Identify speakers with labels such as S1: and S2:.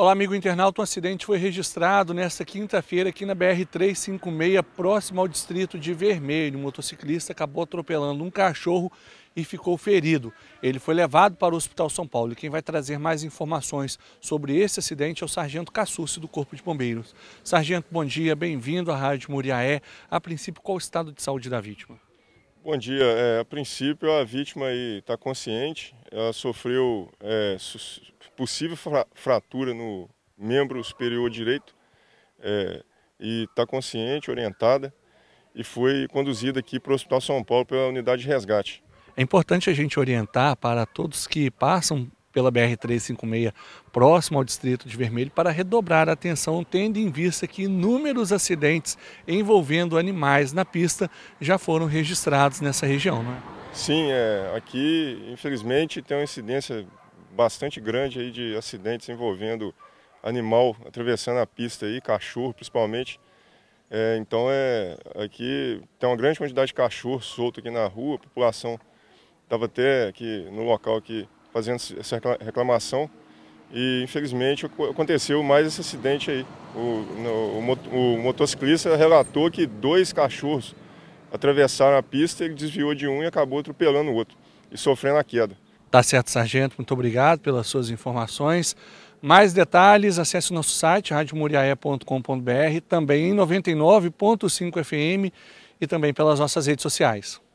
S1: Olá, amigo internauta. Um acidente foi registrado nesta quinta-feira aqui na BR-356, próximo ao distrito de Vermelho. Um motociclista acabou atropelando um cachorro e ficou ferido. Ele foi levado para o Hospital São Paulo. E quem vai trazer mais informações sobre esse acidente é o Sargento Cassucci, do Corpo de Bombeiros. Sargento, bom dia. Bem-vindo à Rádio Muriaé. A princípio, qual o estado de saúde da vítima?
S2: Bom dia. É, a princípio, a vítima está consciente. Ela sofreu é, possível fratura no membro superior direito é, e está consciente, orientada e foi conduzida aqui para o Hospital São Paulo pela unidade de resgate.
S1: É importante a gente orientar para todos que passam pela BR-356 próximo ao distrito de Vermelho para redobrar a atenção, tendo em vista que inúmeros acidentes envolvendo animais na pista já foram registrados nessa região, não é?
S2: Sim, é, aqui infelizmente tem uma incidência bastante grande aí de acidentes envolvendo animal atravessando a pista aí, cachorro principalmente. É, então é aqui tem uma grande quantidade de cachorro solto aqui na rua, a população estava até aqui no local que fazendo essa reclamação. E infelizmente aconteceu mais esse acidente aí. O, no, o, o motociclista relatou que dois cachorros atravessaram a pista, ele desviou de um e acabou atropelando o outro e sofrendo a queda.
S1: Tá certo, sargento. Muito obrigado pelas suas informações. Mais detalhes, acesse o nosso site radiomuriaé.com.br, também em 99.5 FM e também pelas nossas redes sociais.